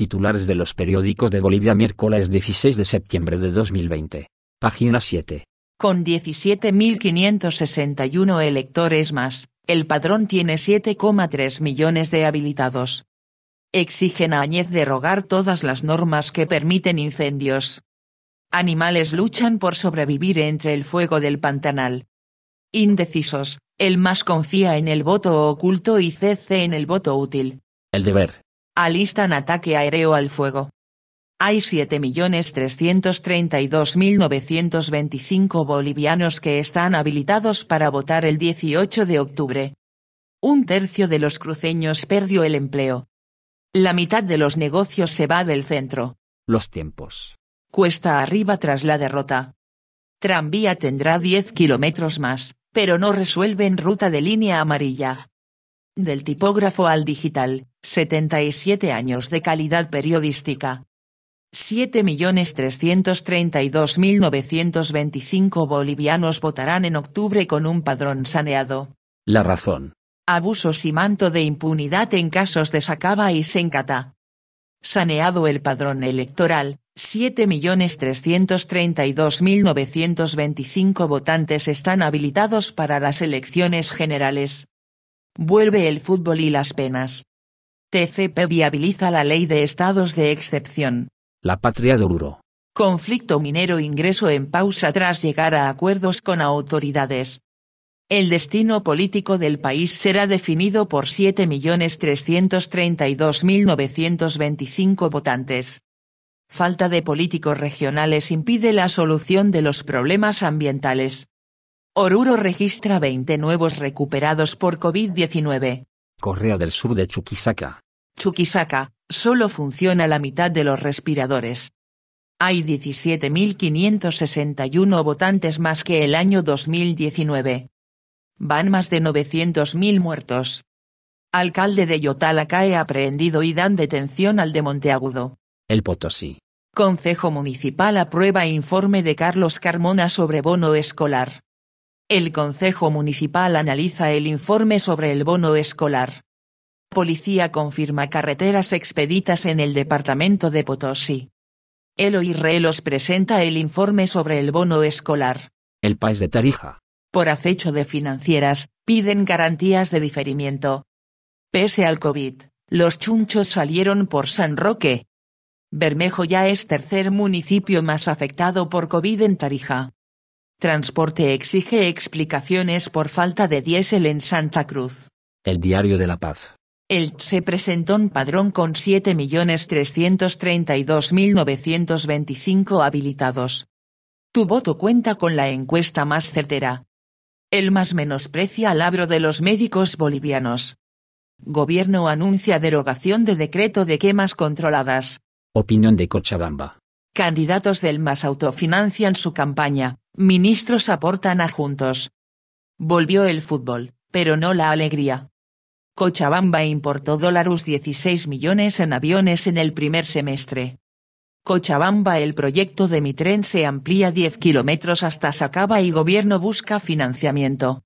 Titulares de los periódicos de Bolivia miércoles 16 de septiembre de 2020. Página 7. Con 17.561 electores más, el padrón tiene 7,3 millones de habilitados. Exigen a Añez derogar todas las normas que permiten incendios. Animales luchan por sobrevivir entre el fuego del Pantanal. Indecisos, el más confía en el voto oculto y CC en el voto útil. El deber alistan ataque aéreo al fuego. Hay 7.332.925 bolivianos que están habilitados para votar el 18 de octubre. Un tercio de los cruceños perdió el empleo. La mitad de los negocios se va del centro. Los tiempos. Cuesta arriba tras la derrota. Tranvía tendrá 10 kilómetros más, pero no resuelven ruta de línea amarilla. Del tipógrafo al digital, 77 años de calidad periodística. 7.332.925 bolivianos votarán en octubre con un padrón saneado. La razón. Abusos y manto de impunidad en casos de Sacaba y Sencata. Saneado el padrón electoral, 7.332.925 votantes están habilitados para las elecciones generales. Vuelve el fútbol y las penas. TCP viabiliza la ley de estados de excepción. La patria de Conflicto minero ingreso en pausa tras llegar a acuerdos con autoridades. El destino político del país será definido por 7.332.925 votantes. Falta de políticos regionales impide la solución de los problemas ambientales. Oruro registra 20 nuevos recuperados por COVID-19. Correa del Sur de Chuquisaca. Chuquisaca, solo funciona la mitad de los respiradores. Hay 17.561 votantes más que el año 2019. Van más de 900.000 muertos. Alcalde de Yotala cae aprehendido y dan detención al de Monteagudo. El Potosí. Concejo Municipal aprueba informe de Carlos Carmona sobre bono escolar. El Consejo Municipal analiza el informe sobre el bono escolar. Policía confirma carreteras expeditas en el departamento de Potosí. Eloy Relos presenta el informe sobre el bono escolar. El país de Tarija. Por acecho de financieras, piden garantías de diferimiento. Pese al COVID, los chunchos salieron por San Roque. Bermejo ya es tercer municipio más afectado por COVID en Tarija. Transporte exige explicaciones por falta de diésel en Santa Cruz. El Diario de la Paz. El se presentó un padrón con 7.332.925 habilitados. Tu voto cuenta con la encuesta más certera. El más menosprecia al abro de los médicos bolivianos. Gobierno anuncia derogación de decreto de quemas controladas. Opinión de Cochabamba. Candidatos del MAS autofinancian su campaña, Ministros aportan a Juntos. Volvió el fútbol, pero no la alegría. Cochabamba importó dólares 16 millones en aviones en el primer semestre. Cochabamba El proyecto de mi se amplía 10 kilómetros hasta Sacaba y gobierno busca financiamiento.